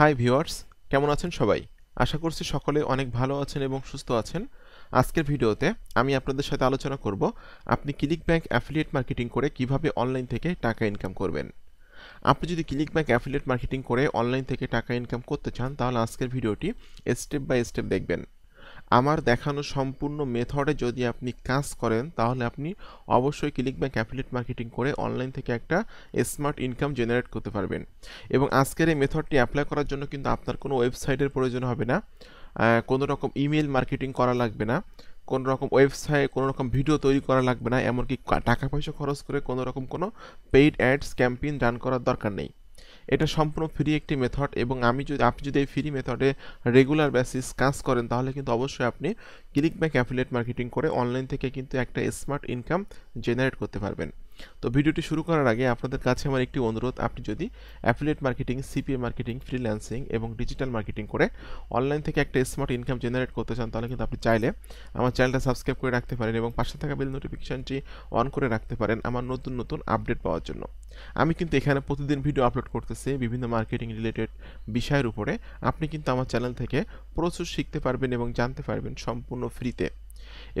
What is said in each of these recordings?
high viewers কেমন আছেন সবাই আশা করছি সকলে অনেক ভালো আছেন এবং সুস্থ আছেন আজকের ভিডিওতে আমি আপনাদের সাথে আলোচনা করব আপনি ক্লিক ব্যাঙ্ক অ্যাফিলিয়েট মার্কেটিং করে কিভাবে অনলাইন থেকে টাকা ইনকাম করবেন আপনি যদি ক্লিক ব্যাঙ্ক অ্যাফিলিয়েট মার্কেটিং করে অনলাইন থেকে টাকা ইনকাম করতে চান তাহলে আজকের ভিডিওটি স্টেপ বাই স্টেপ দেখবেন আমার দেখানো সম্পূর্ণ মেথডে যদি আপনি কাজ করেন তাহলে আপনি অবশ্যই ক্লিক ব্যাংক অ্যাফিলেট মার্কেটিং করে অনলাইন থেকে একটা স্মার্ট ইনকাম জেনারেট করতে পারবেন এবং আজকের এই মেথডটি অ্যাপ্লাই করার জন্য কিন্তু আপনার কোনো ওয়েবসাইটের প্রয়োজন হবে না কোনো রকম ইমেল মার্কেটিং করা লাগবে না কোনো রকম ওয়েবসাইট কোনো রকম ভিডিও তৈরি করা লাগবে না এমনকি টাকা পয়সা খরচ করে কোনো রকম কোনো পেইড অ্যাডস ক্যাম্পেইন রান করার দরকার নেই এটা সম্পূর্ণ ফ্রি একটি মেথড এবং আমি যদি আপনি যদি এই ফ্রি মেথডে রেগুলার বেসিস কাজ করেন তাহলে কিন্তু অবশ্যই আপনি ক্লিক ব্যাক অ্যাফিলেট মার্কেটিং করে অনলাইন থেকে কিন্তু একটা স্মার্ট ইনকাম জেনারেট করতে পারবেন তো ভিডিওটি শুরু করার আগে আপনাদের কাছে আমার একটি অনুরোধ আপনি যদি affiliate marketing CPA marketing freelancing এবং ডিজিটাল মার্কেটিং করে অনলাইন থেকে একটা স্মার্ট ইনকাম জেনারেট করতে চান তাহলে কিন্তু আপনি চাইলে আমার চ্যানেলটা সাবস্ক্রাইব করে রাখতে পারেন এবং পাশে থাকা বেল নোটিফিকেশানটি অন করে রাখতে পারেন আমার নতুন নতুন আপডেট পাওয়ার জন্য আমি কিন্তু এখানে প্রতিদিন ভিডিও আপলোড করতেছি বিভিন্ন মার্কেটিং রিলেটেড বিষয়ের উপরে আপনি কিন্তু আমার চ্যানেল থেকে প্রচুর শিখতে পারবেন এবং জানতে পারবেন সম্পূর্ণ ফ্রিতে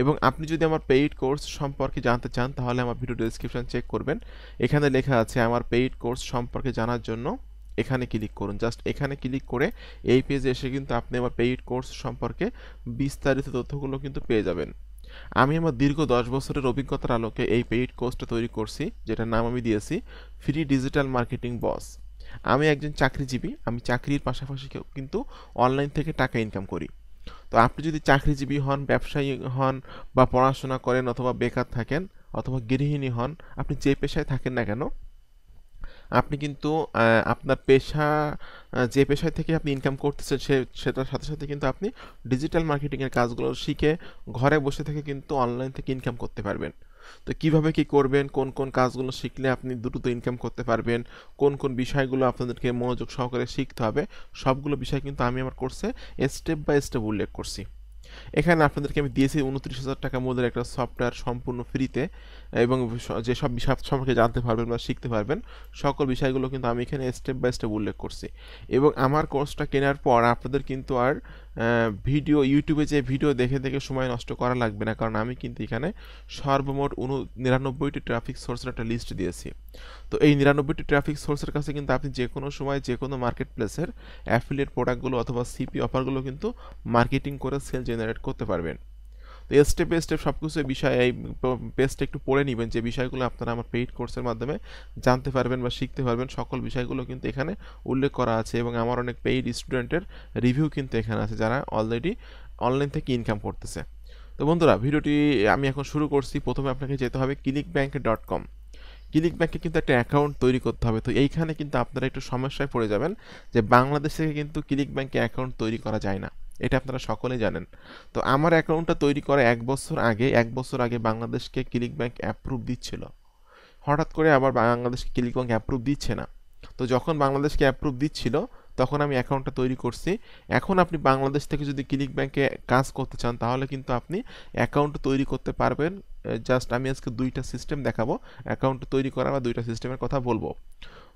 এবং আপনি যদি আমার পেইড কোর্স সম্পর্কে জানতে চান তাহলে আমার ভিডিও ডিসক্রিপশান চেক করবেন এখানে লেখা আছে আমার পেইড কোর্স সম্পর্কে জানার জন্য এখানে ক্লিক করুন জাস্ট এখানে ক্লিক করে এই পেজে এসে কিন্তু আপনি আমার পেইড কোর্স সম্পর্কে বিস্তারিত তথ্যগুলো কিন্তু পেয়ে যাবেন আমি আমার দীর্ঘ দশ বছরের অভিজ্ঞতার আলোকে এই পেইড কোর্সটা তৈরি করছি যেটার নাম আমি দিয়েছি ফ্রি ডিজিটাল মার্কেটিং বস আমি একজন চাকরিজীবী আমি চাকরির পাশাপাশি কিন্তু অনলাইন থেকে টাকা ইনকাম করি তো আপনি যদি চাকরিজীবী হন ব্যবসায়ী হন বা পড়াশোনা করেন অথবা বেকার থাকেন অথবা গৃহিণী হন আপনি যে পেশায় থাকেন না কেন আপনি কিন্তু আপনার পেশা যে পেশায় থেকে আপনি ইনকাম করতেছেন সে সেটার সাথে সাথে কিন্তু আপনি ডিজিটাল মার্কেটিংয়ের কাজগুলো শিখে ঘরে বসে থেকে কিন্তু অনলাইন থেকে ইনকাম করতে পারবেন তো কিভাবে কি করবেন কোন কোন কাজগুলো শিখলে আপনি দ্রুত ইনকাম করতে পারবেন কোন কোন বিষয়গুলো আপনাদেরকে মনোযোগ সহকারে শিখতে হবে সবগুলো বিষয় কিন্তু আমি আমার কোর্সে স্টেপ বাই স্টেপ উল্লেখ করছি এখানে আপনাদেরকে আমি দিয়েছি উনত্রিশ হাজার টাকা মূল্যের একটা সফটওয়্যার সম্পূর্ণ ফ্রিতে এবং যেসব বিষয় সম্পর্কে জানতে পারবেন বা শিখতে পারবেন সকল বিষয়গুলো কিন্তু আমি এখানে স্টেপ বাই স্টেপ উল্লেখ করছি এবং আমার কোর্সটা কেনার পর আপনাদের কিন্তু আর ভিডিও ইউটিউবে যে ভিডিও দেখে দেখে সময় নষ্ট করা লাগবে না কারণ আমি কিন্তু এখানে সর্বমোট উনু নিরানব্বইটি ট্রাফিক সোর্সের একটা লিস্ট দিয়েছি তো এই নিরানব্বইটি ট্রাফিক সোর্সের কাছে কিন্তু আপনি যে কোনো সময় যে কোনো মার্কেট প্লেসের অ্যাফিলিয়েট প্রোডাক্টগুলো অথবা সিপি অফারগুলো কিন্তু মার্কেটিং করে সেল জেনারেট করতে পারবেন তো বাই স্টেপ সব কিছু বিষয় এই পেজটা একটু পড়ে নেবেন যে বিষয়গুলো আপনারা আমার পেইড কোর্সের মাধ্যমে জানতে পারবেন বা শিখতে পারবেন সকল বিষয়গুলো কিন্তু এখানে উল্লেখ করা আছে এবং আমার অনেক পেইড স্টুডেন্টের রিভিউ কিন্তু এখানে আছে যারা অলরেডি অনলাইন থেকে ইনকাম করতেছে তো বন্ধুরা ভিডিওটি আমি এখন শুরু করছি প্রথমে আপনাকে যেতে হবে ClickBank dot com click ব্যাঙ্কে কিন্তু একটা অ্যাকাউন্ট তৈরি করতে হবে তো এইখানে কিন্তু আপনারা একটু সমস্যায় পড়ে যাবেন যে বাংলাদেশ থেকে কিন্তু ক্লিক ব্যাঙ্কে অ্যাকাউন্ট তৈরি করা যায় না এটা আপনারা সকলে জানেন তো আমার অ্যাকাউন্টটা তৈরি করা এক বছর আগে এক বছর আগে বাংলাদেশকে ক্লিক ব্যাঙ্ক অ্যাপ্রুভ দিচ্ছিল হঠাৎ করে আবার বাংলাদেশকে ক্লিক ব্যাঙ্ক অ্যাপ্রুভ দিচ্ছে না তো যখন বাংলাদেশকে অ্যাপ্রুভ দিচ্ছিল তখন আমি অ্যাকাউন্টটা তৈরি করছি এখন আপনি বাংলাদেশ থেকে যদি ক্লিক ব্যাঙ্কে কাজ করতে চান তাহলে কিন্তু আপনি অ্যাকাউন্ট তৈরি করতে পারবেন জাস্ট আমি আজকে দুইটা সিস্টেম দেখাবো অ্যাকাউন্ট তৈরি করা বা দুইটা সিস্টেমের কথা বলবো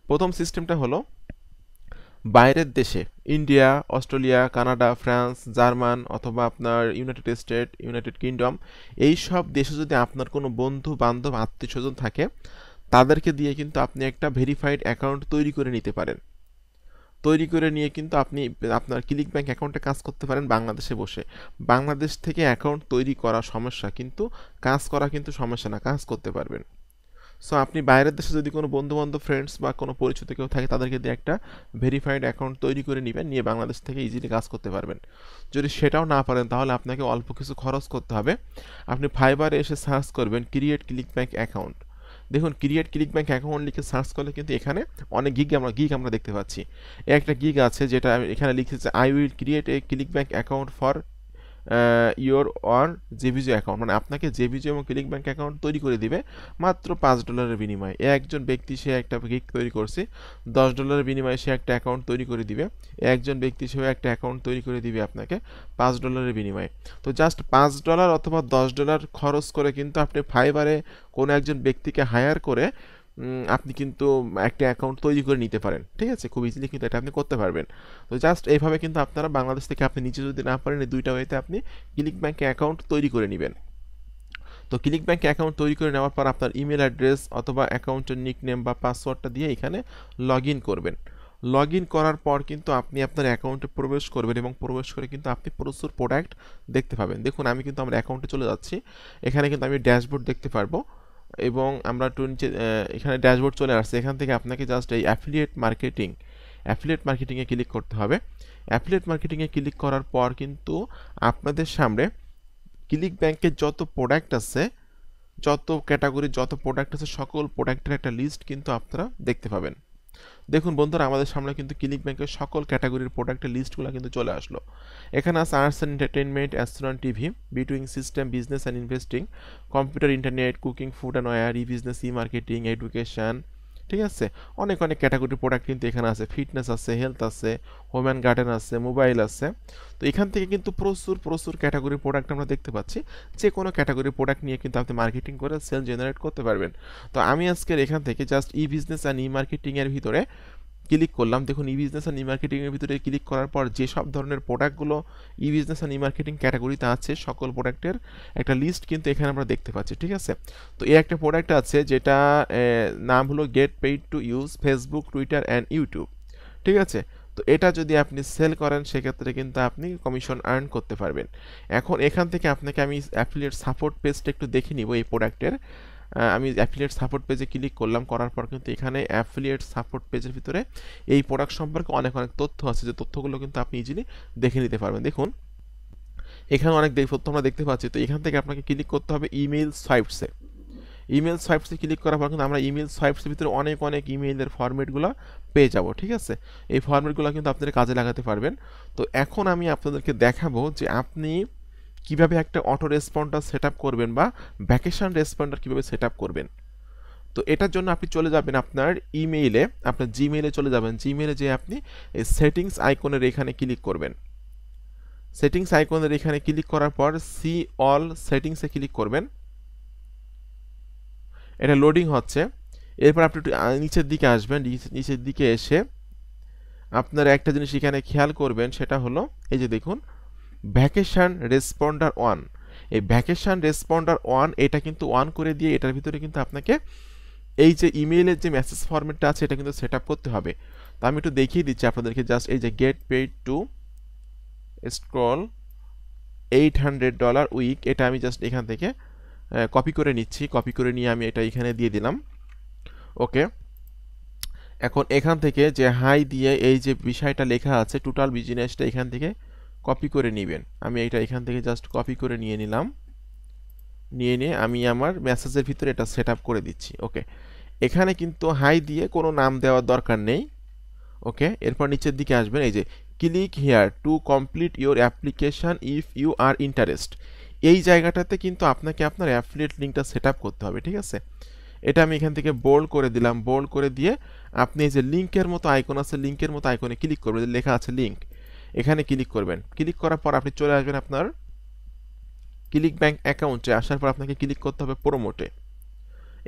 প্রথম সিস্টেমটা হলো বাইরের দেশে India Australia Canada France German অথবা আপনার ইউনাইটেড স্টেট ইউনাইটেড কিংডম এই সব দেশে যদি আপনার কোনো বন্ধু বান্ধব আত্মীয় স্বজন থাকে তাদেরকে দিয়ে কিন্তু আপনি একটা ভেরিফাইড অ্যাকাউন্ট তৈরি করে নিতে পারেন তৈরি করে নিয়ে কিন্তু আপনি আপনার ক্লিক ব্যাংক অ্যাকাউন্টে কাজ করতে পারেন বাংলাদেশে বসে বাংলাদেশ থেকে অ্যাকাউন্ট তৈরি করা সমস্যা কিন্তু কাজ করা কিন্তু সমস্যা না কাজ করতে পারবেন সো আপনি বাইরের দেশে যদি কোনো বন্ধুবান্ধব ফ্রেন্ডস বা কোনো পরিচিত কেউ থাকে তাদেরকে দিয়ে একটা ভেরিফাইড অ্যাকাউন্ট তৈরি করে নেবেন নিয়ে বাংলাদেশ থেকে ইজিলি কাজ করতে পারবেন যদি সেটাও না পারেন তাহলে আপনাকে অল্প কিছু খরচ করতে হবে আপনি ফাইবারে এসে সার্চ করবেন ক্রিয়েট ক্লিক ব্যাঙ্ক অ্যাকাউন্ট দেখুন ক্রিয়েট ক্লিক ব্যাঙ্ক অ্যাকাউন্ট লিখে সার্চ করলে কিন্তু এখানে অনেক গিগ আমরা গিগ আমরা দেখতে পাচ্ছি একটা গিগ আছে যেটা এখানে লিখেছে I will create a ClickBank account for your or JVZoo account মানে আপনাকে জেভিজো এবং ক্লিক ব্যাঙ্ক অ্যাকাউন্ট তৈরি করে দিবে মাত্র পাঁচ ডলারের বিনিময়ে একজন ব্যক্তি সে একটা গিক তৈরি করছে দশ ডলারের বিনিময়ে সে একটা অ্যাকাউন্ট তৈরি করে দিবে একজন ব্যক্তি সেও একটা অ্যাকাউন্ট তৈরি করে দিবে আপনাকে পাঁচ ডলারের বিনিময়ে তো জাস্ট পাঁচ ডলার অথবা দশ ডলার খরচ করে কিন্তু আপনি ফাইবারে কোনো একজন ব্যক্তিকে হায়ার করে আপনি কিন্তু একটা অ্যাকাউন্ট তৈরি করে নিতে পারেন ঠিক আছে খুব ইজিলি কিন্তু এটা আপনি করতে পারবেন তো জাস্ট এইভাবে কিন্তু আপনারা বাংলাদেশ থেকে আপনি নিজে যদি না পারেন এই দুইটা ওয়েতে আপনি ক্লিক ব্যাঙ্কে অ্যাকাউন্ট তৈরি করে নেবেন তো ক্লিক ব্যাঙ্কে অ্যাকাউন্ট তৈরি করে নেওয়ার পর আপনার ইমেল অ্যাড্রেস অথবা অ্যাকাউন্টের নিকনেম বা পাসওয়ার্ডটা দিয়ে এখানে লগ করবেন লগ করার পর কিন্তু আপনি আপনার অ্যাকাউন্টে প্রবেশ করবেন এবং প্রবেশ করে কিন্তু আপনি প্রচুর প্রোডাক্ট দেখতে পাবেন দেখুন আমি কিন্তু আমার অ্যাকাউন্টে চলে যাচ্ছি এখানে কিন্তু আমি ড্যাশবোর্ড দেখতে পারবো এবং আমরা টু নিচে এখানে ড্যাশবোর্ড চলে আসছে এখান থেকে আপনাকে জাস্ট এই অ্যাফিলিয়েট মার্কেটিং অ্যাফিলিয়েট মার্কেটিংয়ে ক্লিক করতে হবে অ্যাফিলিয়েট মার্কেটিংয়ে ক্লিক করার পর কিন্তু আপনাদের সামনে ক্লিক ব্যাংকের যত প্রোডাক্ট আছে যত ক্যাটাগরির যত প্রোডাক্ট আছে সকল প্রোডাক্টের একটা লিস্ট কিন্তু আপনারা দেখতে পাবেন দেখুন বন্ধুরা আমাদের সামনে কিন্তু ক্লিক ব্যাংকের সকল ক্যাটাগরির প্রোডাক্টের লিস্টগুলো কিন্তু চলে আসলো এখানে আছে arts and entertainment as seen on TV betting system business and investing computer internet cooking food and wine e business e marketing education ঠিক আছে অনেক অনেক ক্যাটাগরি প্রোডাক্ট কিন্তু এখানে আছে ফিটনেস আছে হেলথ আছে হোম অ্যান্ড গার্ডেন আছে মোবাইল আছে তো এখান থেকে কিন্তু প্রচুর প্রচুর ক্যাটাগরি প্রোডাক্ট আমরা দেখতে পাচ্ছি যে কোনো ক্যাটাগরি প্রোডাক্ট নিয়ে কিন্তু আপনি মার্কেটিং করে সেল জেনারেট করতে পারবেন তো আমি আজকের এখান থেকে just e business and e মার্কেটিংয়ের ভিতরে ক্লিক করলাম দেখুন ই বিজনেস অ্যান্ড ই মার্কেটিংয়ের ভিতরে ক্লিক করার পর যে সব ধরনের প্রোডাক্টগুলো e business and e marketing ক্যাটাগরিতে আছে সকল প্রোডাক্টের একটা লিস্ট কিন্তু এখানে আমরা দেখতে পাচ্ছি ঠিক আছে তো এই একটা প্রোডাক্ট আছে যেটা নাম হলো get paid to use Facebook Twitter and YouTube ঠিক আছে তো এটা যদি আপনি সেল করেন সেক্ষেত্রে কিন্তু আপনি কমিশন আর্ন করতে পারবেন এখন এখান থেকে আপনাকে আমি অ্যাফিলিয়েট সাপোর্ট পেজটা একটু দেখে নিব এই প্রোডাক্টের আমি অ্যাফিলিয়েট সাপোর্ট পেজে ক্লিক করলাম করার পর কিন্তু এখানে অ্যাফিলিয়েট সাপোর্ট পেজের ভিতরে এই প্রোডাক্ট সম্পর্কে অনেক অনেক তথ্য আছে যে তথ্যগুলো কিন্তু আপনি ইজিলি দেখে নিতে পারবেন দেখুন এখানে অনেক তথ্য আমরা দেখতে পাচ্ছি তো এখান থেকে আপনাকে ক্লিক করতে হবে ইমেল সাইটসে ইমেল সোয়াইপসে ক্লিক করার পর কিন্তু আমরা ইমেল সোয়াইপসের ভিতরে অনেক অনেক ইমেলের ফর্মেটগুলো পেয়ে যাব ঠিক আছে এই ফর্মেটগুলো কিন্তু আপনাদের কাজে লাগাতে পারবেন তো এখন আমি আপনাদেরকে দেখাবো যে আপনি কিভাবে একটা অটো রেসপন্ডার সেট করবেন বা ভ্যাকেশন রেসপন্ডার কিভাবে সেট করবেন তো এটার জন্য আপনি চলে যাবেন আপনার ইমেইলে আপনার জিমেইলে চলে যাবেন জিমেইলে যে আপনি এই সেটিংস আইকনের এখানে ক্লিক করবেন সেটিংস আইকনের এখানে ক্লিক করার পর সি অল সেটিংসে ক্লিক করবেন এটা লোডিং হচ্ছে এরপর আপনি একটু নিচের দিকে আসবেন নিচের দিকে এসে আপনার একটা জিনিস এখানে খেয়াল করবেন সেটা হলো এই যে দেখুন ভ্যাকেশান রেসপন্ডার ওয়ান এই ভ্যাকেশান রেসপন্ডার ওয়ান এটা কিন্তু ওয়ান করে দিয়ে এটার ভিতরে কিন্তু আপনাকে এই যে ইমেইলের যে মেসেজ ফরম্যাটটা আছে এটা কিন্তু সেট করতে হবে তো আমি একটু দেখিয়ে দিচ্ছি আপনাদেরকে জাস্ট এই যে get paid to scroll eight hundred dollar week এটা আমি জাস্ট এখান থেকে কপি করে নিচ্ছি কপি করে নিয়ে আমি এটা এখানে দিয়ে দিলাম ওকে এখন এখান থেকে যে হাই দিয়ে এই যে বিষয়টা লেখা আছে টোটাল বিজনেসটা এখান থেকে কপি করে নেবেন আমি এটা এখান থেকে জাস্ট কপি করে নিয়ে নিলাম নিয়ে নিয়ে আমি আমার মেসেজের ভিতরে এটা সেট করে দিচ্ছি ওকে এখানে কিন্তু হাই দিয়ে কোনো নাম দেওয়ার দরকার নেই ওকে এরপর নিচের দিকে আসবেন এই যে click here to complete your application if you are interest এই জায়গাটাতে কিন্তু আপনাকে আপনার অ্যাফিলিয়েট লিঙ্কটা সেট করতে হবে ঠিক আছে এটা আমি এখান থেকে বোল্ড করে দিলাম বোল্ড করে দিয়ে আপনি এই যে লিঙ্কের মতো আইকন আছে লিঙ্কের মতো আইকনে ক্লিক করবেন লেখা আছে লিঙ্ক এখানে ক্লিক করবেন ক্লিক করার পর আপনি চলে আসবেন আপনার ক্লিক ব্যাংক অ্যাকাউন্টে আসার পর আপনাকে ক্লিক করতে হবে প্রোমোটে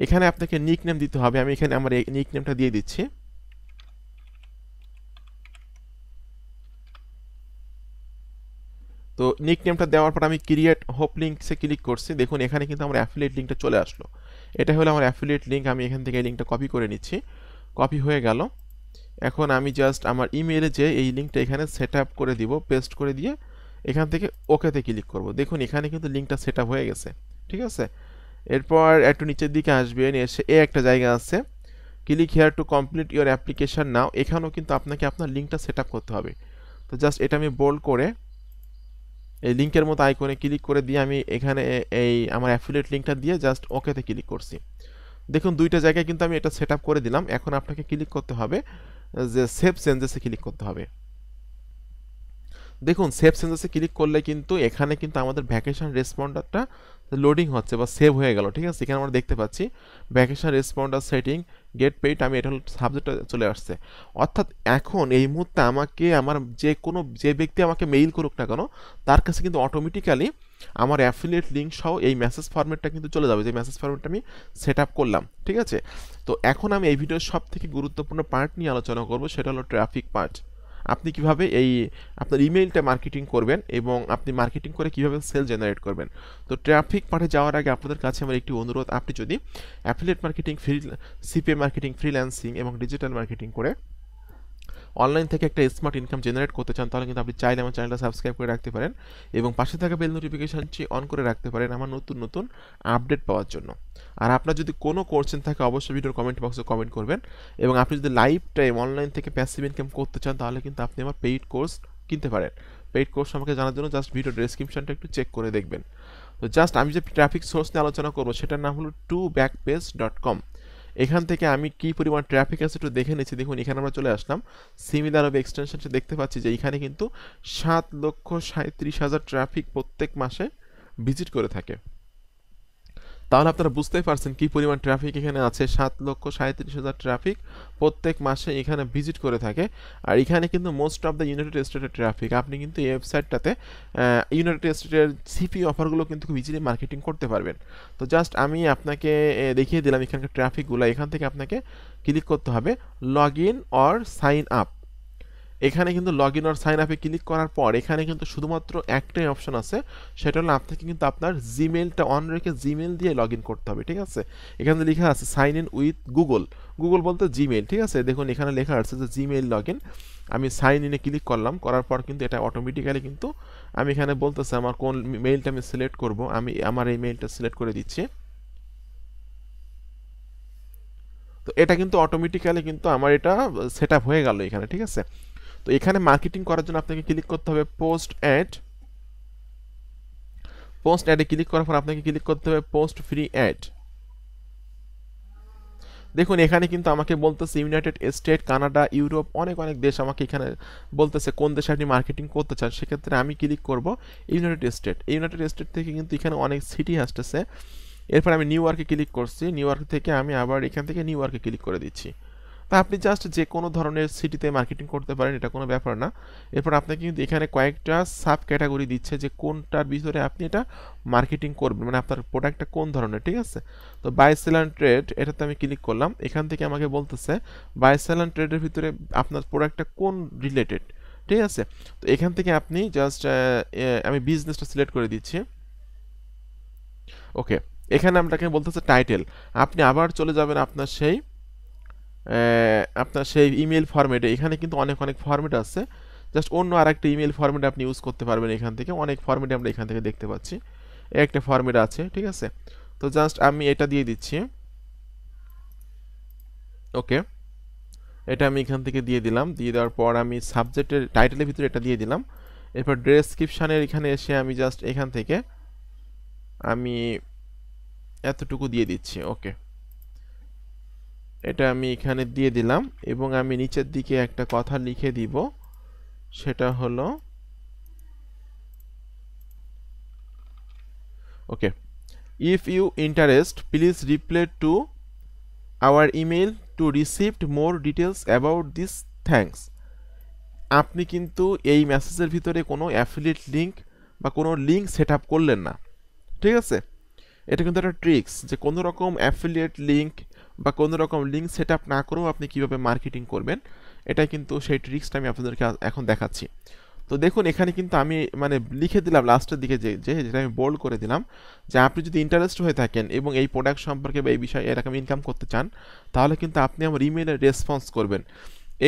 এখানে আপনাকে নিক নেম দিতে হবে আমি এখানে আমার নিক নেমটা দিয়ে দিচ্ছি তো নিক নেমটা দেওয়ার পর আমি ক্রিয়েট হোপ লিঙ্কসে ক্লিক করছি দেখুন এখানে কিন্তু আমার অ্যাফিলিয়েট লিঙ্কটা চলে আসলো এটা হলো আমার অ্যাফিলিয়েট লিঙ্ক আমি এখান থেকে এই লিঙ্কটা কপি করে নিচ্ছি কপি হয়ে গেল এখন আমি জাস্ট আমার ইমেইলে যে এই লিঙ্কটা এখানে সেট আপ করে দিব পেস্ট করে দিয়ে এখান থেকে ওকেতে ক্লিক করব দেখুন এখানে কিন্তু লিঙ্কটা সেট হয়ে গেছে ঠিক আছে এরপর একটু নিচের দিকে আসবেন এসে এ একটা জায়গা আছে click here to complete your application now এখানেও কিন্তু আপনাকে আপনার লিঙ্কটা সেট করতে হবে তো জাস্ট এটা আমি বোল্ড করে এই লিঙ্কের মতো আইকনে ক্লিক করে দিয়ে আমি এখানে এই আমার অ্যাফিলেট লিঙ্কটা দিয়ে জাস্ট ওকেতে ক্লিক করছি দেখুন দুইটা জায়গায় কিন্তু আমি এটা সেট করে দিলাম এখন আপনাকে ক্লিক করতে হবে যে সেভ চেঞ্জেসে ক্লিক করতে হবে দেখুন সেভ চেঞ্জেসে ক্লিক করলে কিন্তু এখানে কিন্তু আমাদের ভ্যাকেশন রেসপন্ডারটা লোডিং হচ্ছে বা সেভ হয়ে গেল ঠিক আছে এখানে আমরা দেখতে পাচ্ছি vacation responder setting get paid আমি এটা হল সাবজেক্টটা চলে আসছে অর্থাৎ এখন এই মুহূর্তে আমাকে আমার যে কোনো যে ব্যক্তি আমাকে মেইল করুক না কেন তার কাছে কিন্তু অটোমেটিক্যালি আমার অ্যাফিলিয়েট লিঙ্ক সহ এই মেসেজ ফর্মেটটা কিন্তু চলে যাবে যে মেসেজ ফর্মেটটা আমি সেট আপ করলাম ঠিক আছে তো এখন আমি এই ভিডিওর সব থেকে গুরুত্বপূর্ণ পার্ট নিয়ে আলোচনা করব সেটা হলো ট্রাফিক পার্ট আপনি কিভাবে এই আপনার ইমেইলটা মার্কেটিং করবেন এবং আপনি মার্কেটিং করে কিভাবে সেল জেনারেট করবেন তো ট্রাফিক পাঠে যাওয়ার আগে আপনাদের কাছে আমার একটি অনুরোধ আপনি যদি affiliate marketing free CPA marketing freelancing এবং ডিজিটাল মার্কেটিং করে অনলাইন থেকে একটা স্মার্ট ইনকাম জেনারেট করতে চান তাহলে কিন্তু আপনি চাইলে আমার চ্যানেলটা সাবস্ক্রাইব করে রাখতে পারেন এবং পাশে থাকা বেল নোটিফিকেশানটি অন করে রাখতে পারেন আমার নতুন নতুন আপডেট পাওয়ার জন্য আর আপনার যদি কোনো কোশ্চেন থাকে অবশ্যই ভিডিওর কমেন্ট বক্সে কমেন্ট করবেন এবং আপনি যদি লাইভ টাইম অনলাইন থেকে প্যাসিভ ইনকাম করতে চান তাহলে কিন্তু আপনি আমার পেইড কোর্স কিনতে পারেন পেইড কোর্স আমাকে জানার জন্য জাস্ট ভিডিও ডেসক্রিপশনটা একটু চেক করে দেখবেন তো জাস্ট আমি যে ট্রাফিক সোর্স নিয়ে আলোচনা করবো সেটার নাম হলো two back page dot com এখান থেকে আমি কি পরিমাণ ট্রাফিক আছে একটু দেখে নিচ্ছি দেখুন এখানে আমরা চলে আসলাম সিমিলার অব এক্সটেনশনটা দেখতে পাচ্ছি যে এখানে কিন্তু সাত লক্ষ সাঁত্রিশ হাজার ট্রাফিক প্রত্যেক মাসে ভিজিট করে থাকে তাহলে আপনারা বুঝতেই পারছেন কি পরিমাণ ট্রাফিক এখানে আছে সাত লক্ষ সাঁত্রিশ হাজার ট্রাফিক প্রত্যেক মাসে এখানে ভিজিট করে থাকে আর এখানে কিন্তু মোস্ট অফ দ্য ইউনাইটেড স্টেটের ট্রাফিক আপনি কিন্তু এই ওয়েবসাইটটাতে ইউনাইটেড স্টেটের সিপি অফারগুলো কিন্তু খুব ইজিলি মার্কেটিং করতে পারবেন তো জাস্ট আমি আপনাকে দেখিয়ে দিলাম এখানকার ট্রাফিকগুলো এখান থেকে আপনাকে ক্লিক করতে হবে log in or sign up এখানে কিন্তু লগ ইন অর সাইন আপে ক্লিক করার পর এখানে কিন্তু শুধুমাত্র একটাই অপশন আছে সেটা হলো আপনাকে কিন্তু আপনার জিমেলটা অন রেখে জিমেল দিয়ে লগ ইন করতে হবে ঠিক আছে এখানে লেখা আছে sign in with Google Google বলতে জিমেল ঠিক আছে দেখুন এখানে লেখা আছে যে জিমেল লগ ইন আমি সাইন ইনে ক্লিক করলাম করার পর কিন্তু এটা অটোমেটিক্যালি কিন্তু আমি এখানে বলতেছে আমার কোন মেইলটা আমি সিলেক্ট করব আমি আমার এই মেইলটা সিলেক্ট করে দিচ্ছি তো এটা কিন্তু অটোমেটিক্যালি কিন্তু আমার এটা সেট হয়ে গেল এখানে ঠিক আছে তো এখানে মার্কেটিং করার জন্য আপনাকে ক্লিক করতে হবে পোস্ট অ্যাড পোস্ট অ্যাডে ক্লিক করার পর আপনাকে ক্লিক করতে হবে পোস্ট ফ্রি অ্যাড দেখুন এখানে কিন্তু আমাকে বলতেছে ইউনাইটেড স্টেট কানাডা ইউরোপ অনেক অনেক দেশ আমাকে এখানে বলতেছে কোন দেশে আপনি মার্কেটিং করতে চান সেক্ষেত্রে আমি ক্লিক করব ইউনাইটেড স্টেট ইউনাইটেড স্টেট থেকে কিন্তু এখানে অনেক সিটি আসতেছে এরপর আমি নিউ ইয়র্কে ক্লিক করছি নিউ ইয়র্ক থেকে আমি আবার এখান থেকে নিউ ইয়র্কে ক্লিক করে দিচ্ছি বা আপনি জাস্ট যে কোনো ধরনের সিটিতে মার্কেটিং করতে পারেন এটা কোনো ব্যাপার না এরপর আপনাকে কিন্তু এখানে কয়েকটা সাব ক্যাটাগরি দিচ্ছে যে কোনটার ভিতরে আপনি এটা মার্কেটিং করবেন মানে আপনার প্রোডাক্টটা কোন ধরনের ঠিক আছে তো বাই ট্রেড এটাতে আমি ক্লিক করলাম এখান থেকে আমাকে বলতেছে বাই ট্রেডের ভিতরে আপনার প্রোডাক্টটা কোন রিলেটেড ঠিক আছে তো এখান থেকে আপনি জাস্ট আমি বিজনেসটা সিলেক্ট করে দিচ্ছি ওকে এখানে আপনাকে বলতেছে টাইটেল আপনি আবার চলে যাবেন আপনার সেই আপনার সেই ইমেল ফর্মেটে এখানে কিন্তু অনেক অনেক ফর্মেট আছে জাস্ট অন্য আর একটা ইমেল ফর্মেট আপনি ইউজ করতে পারবেন এখান থেকে অনেক ফর্মেট আমরা এখান থেকে দেখতে পাচ্ছি একটা ফর্মেট আছে ঠিক আছে তো জাস্ট আমি এটা দিয়ে দিচ্ছি ওকে এটা আমি এখান থেকে দিয়ে দিলাম দিয়ে দেওয়ার পর আমি সাবজেক্টের টাইটেলের ভিতরে এটা দিয়ে দিলাম এরপর ড্রেসক্রিপশানের এখানে এসে আমি জাস্ট এখান থেকে আমি এতটুকু দিয়ে দিচ্ছি ওকে এটা আমি এখানে দিয়ে দিলাম এবং আমি নিচের দিকে একটা কথা লিখে দিব সেটা হলো okay if you interest please reply to our email to received more details about this thanks আপনি কিন্তু এই মেসেজের ভিতরে কোনো অ্যাফিলিয়েট লিঙ্ক বা কোনো লিঙ্ক সেট আপ করলেন না ঠিক আছে এটা কিন্তু একটা ট্রিক্স যে কোনো রকম অ্যাফিলিয়েট লিঙ্ক বা কোনো রকম লিঙ্ক সেট আপ না করেও আপনি কীভাবে মার্কেটিং করবেন এটা কিন্তু সেই ট্রিক্সটা আমি আপনাদেরকে এখন দেখাচ্ছি তো দেখুন এখানে কিন্তু আমি মানে লিখে দিলাম লাস্টের দিকে যে যেটা আমি বোল্ড করে দিলাম যে আপনি যদি ইন্টারেস্ট হয়ে থাকেন এবং এই প্রোডাক্ট সম্পর্কে বা এই বিষয়ে এরকম ইনকাম করতে চান তাহলে কিন্তু আপনি আমার ইমেলে রেসপন্স করবেন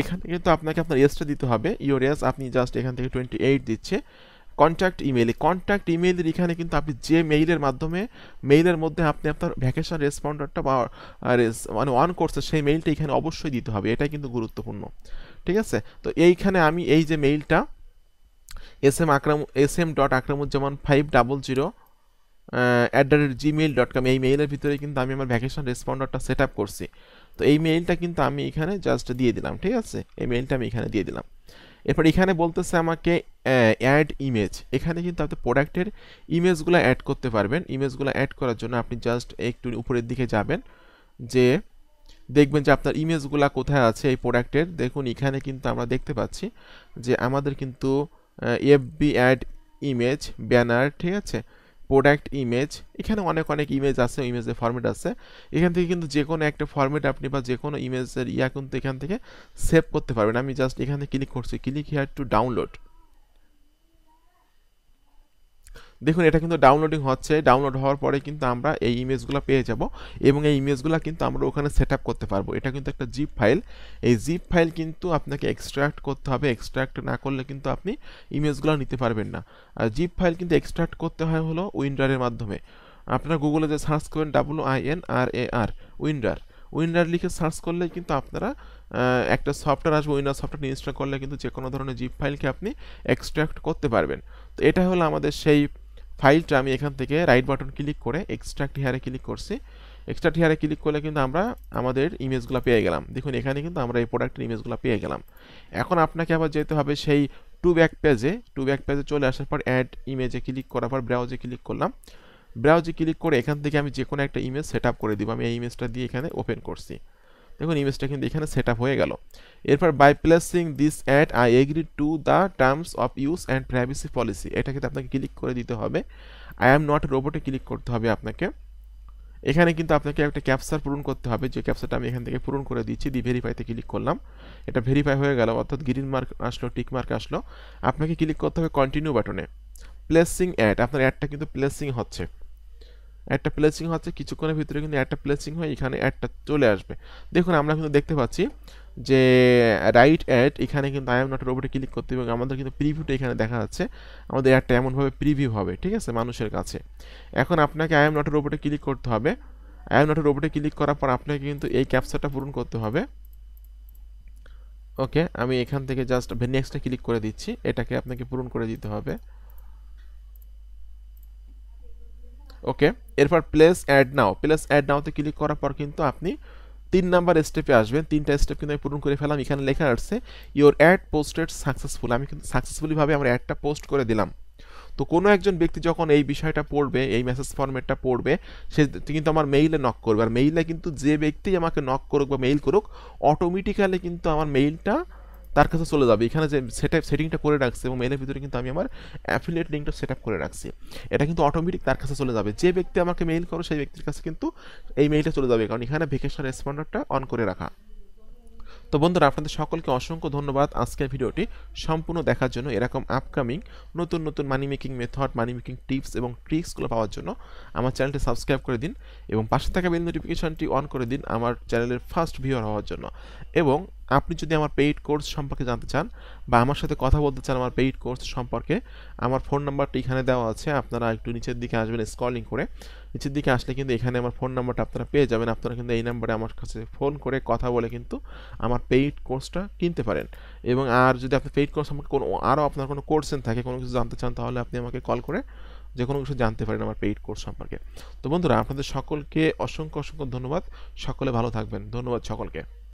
এখানে কিন্তু আপনাকে আপনার রেসটা দিতে হবে ইউর রেস আপনি জাস্ট এখান থেকে টোয়েন্টি এইট দিচ্ছে কন্ট্যাক্ট ইমেইলে কন্ট্যাক্ট ইমেইলের এখানে কিন্তু আপনি যে মেইলের মাধ্যমে মেইলের মধ্যে আপনি আপনার ভ্যাকেশন রেসপন্ডারটা বা মানে অন করছে সেই মেইলটা এখানে অবশ্যই দিতে হবে এটাই কিন্তু গুরুত্বপূর্ণ ঠিক আছে তো এইখানে আমি এই যে মেইলটা S M Akram S M dot Akramuzzaman five double zero at the rate Gmail dot com এই মেইলের ভিতরে কিন্তু আমি আমার ভ্যাকেশন রেসপন্ডারটা সেট আপ করছি তো এই মেইলটা কিন্তু আমি এখানে জাস্ট দিয়ে দিলাম ঠিক আছে এই মেইলটা আমি এখানে দিয়ে দিলাম এরপর এখানে বলতেছে আমাকে অ্যাড ইমেজ এখানে কিন্তু আপনি প্রোডাক্টের ইমেজগুলো অ্যাড করতে পারবেন ইমেজগুলো অ্যাড করার জন্য আপনি জাস্ট একটু উপরের দিকে যাবেন যে দেখবেন যে আপনার ইমেজগুলো কোথায় আছে এই প্রোডাক্টের দেখুন এখানে কিন্তু আমরা দেখতে পাচ্ছি যে আমাদের কিন্তু এফবি অ্যাড ইমেজ ব্যানার ঠিক আছে প্রোডাক্ট ইমেজ এখানে অনেক অনেক ইমেজ আছে ইমেজের ফর্মেট আছে এখান থেকে কিন্তু যে কোনো একটা ফর্মেট আপনি বা যে কোনো ইমেজের ইয়া কিন্তু এখান থেকে সেভ করতে পারবেন আমি জাস্ট এখানে ক্লিক করছি ক্লিক হেয়ার টু ডাউনলোড দেখুন এটা কিন্তু ডাউনলোডিং হচ্ছে ডাউনলোড হওয়ার পরে কিন্তু আমরা এই ইমেজগুলো পেয়ে যাব এবং এই ইমেজগুলো কিন্তু আমরা ওখানে সেট করতে পারবো এটা কিন্তু একটা জিপ ফাইল এই জিপ ফাইল কিন্তু আপনাকে এক্সট্রাক্ট করতে হবে এক্সট্রাক্ট না করলে কিন্তু আপনি ইমেজগুলো নিতে পারবেন না আর জিপ ফাইল কিন্তু এক্সট্রাক্ট করতে হয় হলো উইন্ডারের মাধ্যমে আপনারা গুগলে যে সার্চ করবেন W I N R A R WinRAR WinRAR লিখে সার্চ করলে কিন্তু আপনারা একটা সফটওয়্যার আসবে উইন্ডার সফটওয়্যার ইনস্টল করলে কিন্তু যে কোনো ধরনের জিপ ফাইলকে আপনি এক্সট্রাক্ট করতে পারবেন তো এটা হলো আমাদের সেই ফাইলটা আমি এখান থেকে রাইট বাটন ক্লিক করে এক্সট্রাক্ট হেয়ারে ক্লিক করছি এক্সট্রাক্ট হেয়ারে ক্লিক করলে কিন্তু আমরা আমাদের ইমেজগুলো পেয়ে গেলাম দেখুন এখানে কিন্তু আমরা এই প্রোডাক্টের ইমেজগুলো পেয়ে গেলাম এখন আপনাকে আবার যেতে হবে সেই টু ব্যাক পেজে টু ব্যাক পেজে চলে আসার পর অ্যাড ইমেজে ক্লিক করার পর ব্রাউজে ক্লিক করলাম ব্রাউজে ক্লিক করে এখান থেকে আমি যে কোনো একটা ইমেজ সেট করে দিব আমি এই ইমেজটা দিয়ে এখানে ওপেন করছি দেখুন ইমেজটা কিন্তু এখানে সেট আপ হয়ে গেল এরপর by placing this ad I agree to the terms of use and privacy policy এটা কিন্তু আপনাকে ক্লিক করে দিতে হবে আই অ্যাম নট রোবটে ক্লিক করতে হবে আপনাকে এখানে কিন্তু আপনাকে একটা ক্যাপচার পূরণ করতে হবে যে ক্যাপচারটা আমি এখান থেকে পূরণ করে দিচ্ছি দি ভেরিফাইতে ক্লিক করলাম এটা ভেরিফাই হয়ে গেল অর্থাৎ গ্রিন মার্ক আসলো টিক মার্ক আসলো আপনাকে ক্লিক করতে হবে কন্টিনিউ বাটনে প্লেসিং অ্যাড আপনার অ্যাডটা কিন্তু প্লেসিং হচ্ছে একটা প্লেসিং হচ্ছে কিছুক্ষণের ভিতরে কিন্তু একটা প্লেসিং হয় এখানে একটা চলে আসবে দেখুন আমরা কিন্তু দেখতে পাচ্ছি যে রাইট অ্যাড এখানে কিন্তু আই এম নট রোবটে ক্লিক করতে এবং আমাদের কিন্তু প্রিভিউটা এখানে দেখা যাচ্ছে আমাদের অ্যাডটা এমনভাবে প্রিভিউ হবে ঠিক আছে মানুষের কাছে এখন আপনাকে আই এম নট রোবটে ক্লিক করতে হবে আই এম নট রোবটে ক্লিক করার পর আপনাকে কিন্তু এই ক্যাপচারটা পূরণ করতে হবে ওকে আমি এখান থেকে জাস্ট নেক্সটটা ক্লিক করে দিচ্ছি এটাকে আপনাকে পূরণ করে দিতে হবে ওকে এরপর place ad now place ad নাওতে ক্লিক করার পর কিন্তু আপনি তিন নাম্বার স্টেপে আসবেন তিনটা স্টেপ কিন্তু আমি পূরণ করে ফেলাম এখানে লেখা আসছে ইওর অ্যাড পোস্টেড সাকসেসফুল আমি কিন্তু সাকসেসফুলিভাবে আমার অ্যাডটা পোস্ট করে দিলাম তো কোনো একজন ব্যক্তি যখন এই বিষয়টা পড়বে এই মেসেজ ফর্মেটটা পড়বে সে কিন্তু আমার মেইলে নক করবে আর মেইলে কিন্তু যে ব্যক্তি আমাকে নক করুক বা মেইল করুক অটোমেটিক্যালি কিন্তু আমার মেইলটা তার কাছে চলে যাবে এখানে যে সেট সেটিংটা করে রাখছে এবং মেলের ভিতরে কিন্তু আমি আমার অ্যাফিলিয়েট লিঙ্কটা সেট করে রাখছি এটা কিন্তু অটোমেটিক তার কাছে চলে যাবে যে ব্যক্তি আমাকে মেইল করো সেই ব্যক্তির কাছে কিন্তু এই মেইলটা চলে যাবে কারণ এখানে ভেকেশন রেসপন্ডারটা অন করে রাখা তো বন্ধুরা আপনাদের সকলকে অসংখ্য ধন্যবাদ আজকের ভিডিওটি সম্পূর্ণ দেখার জন্য এরকম আপকামিং নতুন নতুন money making method money making tips এবং ট্রিক্সগুলো পাওয়ার জন্য আমার চ্যানেলটি সাবস্ক্রাইব করে দিন এবং পাশে থাকা বেল নোটিফিকেশনটি অন করে দিন আমার চ্যানেলের ফার্স্ট ভিউর হওয়ার জন্য এবং আপনি যদি আমার পেইড কোর্স সম্পর্কে জানতে চান বা আমার সাথে কথা বলতে চান আমার পেইড কোর্স সম্পর্কে আমার ফোন নাম্বারটি এখানে দেওয়া আছে আপনারা একটু নিচের দিকে আসবেন স্কলিং করে নিচের দিকে আসলে কিন্তু এখানে আমার ফোন নাম্বারটা আপনারা পেয়ে যাবেন আপনারা কিন্তু এই নাম্বারে আমার কাছে ফোন করে কথা বলে কিন্তু আমার পেইড কোর্সটা কিনতে পারেন এবং আর যদি আপনি পেইড কোর্স আমাকে কোনো আরও আপনার কোনো কোর্সেন থাকে কোনো কিছু জানতে চান তাহলে আপনি আমাকে কল করে যে কোনো কিছু জানতে পারেন আমার পেইড কোর্স সম্পর্কে তো বন্ধুরা আপনাদের সকলকে অসংখ্য অসংখ্য ধন্যবাদ সকলে ভালো থাকবেন ধন্যবাদ সকলকে